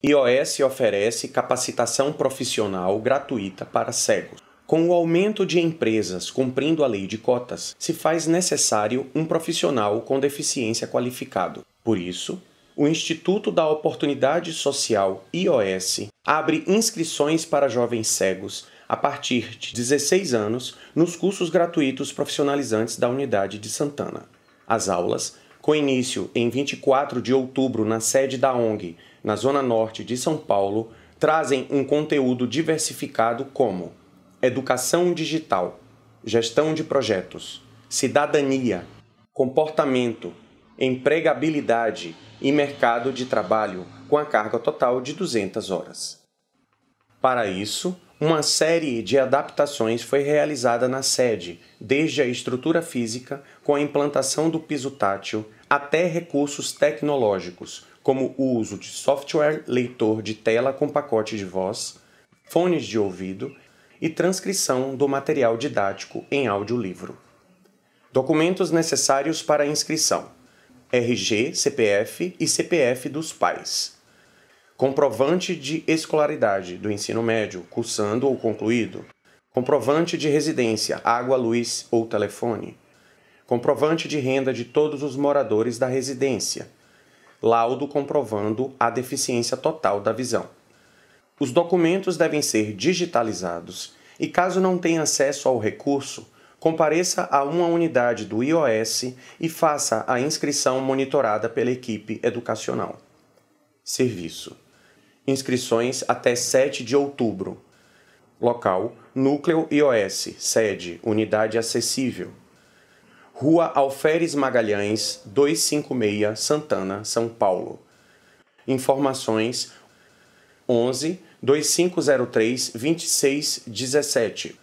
IOS oferece capacitação profissional gratuita para cegos. Com o aumento de empresas cumprindo a lei de cotas, se faz necessário um profissional com deficiência qualificado. Por isso, o Instituto da Oportunidade Social IOS abre inscrições para jovens cegos a partir de 16 anos nos cursos gratuitos profissionalizantes da unidade de Santana. As aulas com início em 24 de outubro na sede da ONG, na Zona Norte de São Paulo, trazem um conteúdo diversificado como educação digital, gestão de projetos, cidadania, comportamento, empregabilidade e mercado de trabalho, com a carga total de 200 horas. Para isso, uma série de adaptações foi realizada na sede, desde a estrutura física, com a implantação do piso tátil, até recursos tecnológicos, como o uso de software leitor de tela com pacote de voz, fones de ouvido e transcrição do material didático em audiolivro. Documentos necessários para a inscrição: RG, CPF e CPF dos pais comprovante de escolaridade do ensino médio, cursando ou concluído, comprovante de residência, água, luz ou telefone, comprovante de renda de todos os moradores da residência, laudo comprovando a deficiência total da visão. Os documentos devem ser digitalizados e, caso não tenha acesso ao recurso, compareça a uma unidade do IOS e faça a inscrição monitorada pela equipe educacional. Serviço Inscrições até 7 de outubro. Local: Núcleo IOS, sede, unidade acessível. Rua Alferes Magalhães, 256, Santana, São Paulo. Informações: 11 2503 2617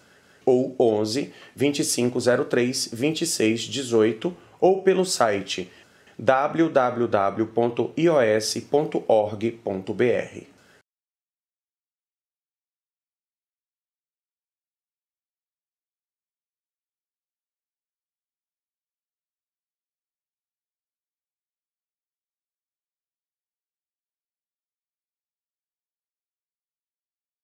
ou 11 2503 2618 ou pelo site www.ios.org.br.